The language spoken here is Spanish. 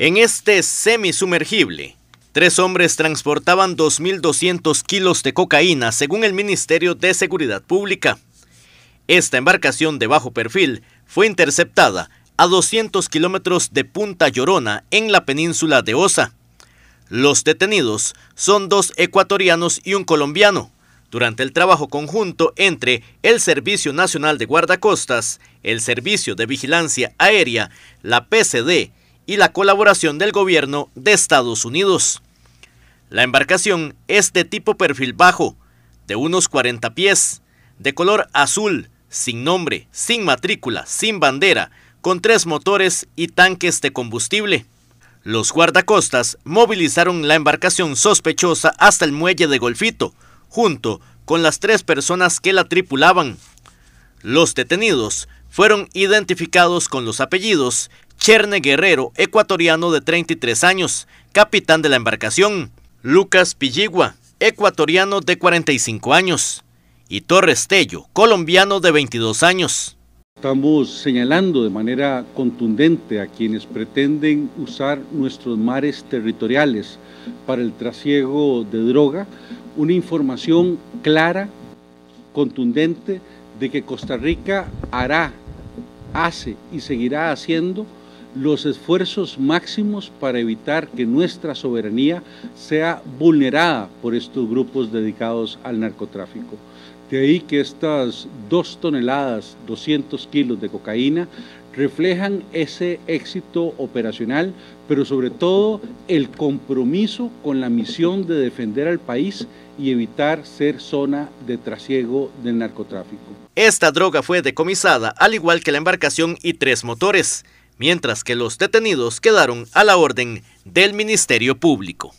En este semisumergible, tres hombres transportaban 2.200 kilos de cocaína según el Ministerio de Seguridad Pública. Esta embarcación de bajo perfil fue interceptada a 200 kilómetros de Punta Llorona en la península de Osa. Los detenidos son dos ecuatorianos y un colombiano, durante el trabajo conjunto entre el Servicio Nacional de Guardacostas, el Servicio de Vigilancia Aérea, la PCD y la colaboración del gobierno de Estados Unidos. La embarcación es de tipo perfil bajo, de unos 40 pies, de color azul, sin nombre, sin matrícula, sin bandera, con tres motores y tanques de combustible. Los guardacostas movilizaron la embarcación sospechosa hasta el muelle de Golfito, junto con las tres personas que la tripulaban. Los detenidos fueron identificados con los apellidos Cherne Guerrero, ecuatoriano de 33 años, capitán de la embarcación, Lucas Pilligua, ecuatoriano de 45 años, y Torres Tello, colombiano de 22 años. Estamos señalando de manera contundente a quienes pretenden usar nuestros mares territoriales para el trasiego de droga una información clara, contundente, de que Costa Rica hará hace y seguirá haciendo los esfuerzos máximos para evitar que nuestra soberanía sea vulnerada por estos grupos dedicados al narcotráfico. De ahí que estas dos toneladas, 200 kilos de cocaína, reflejan ese éxito operacional, pero sobre todo el compromiso con la misión de defender al país y evitar ser zona de trasiego del narcotráfico. Esta droga fue decomisada, al igual que la embarcación y tres motores, mientras que los detenidos quedaron a la orden del Ministerio Público.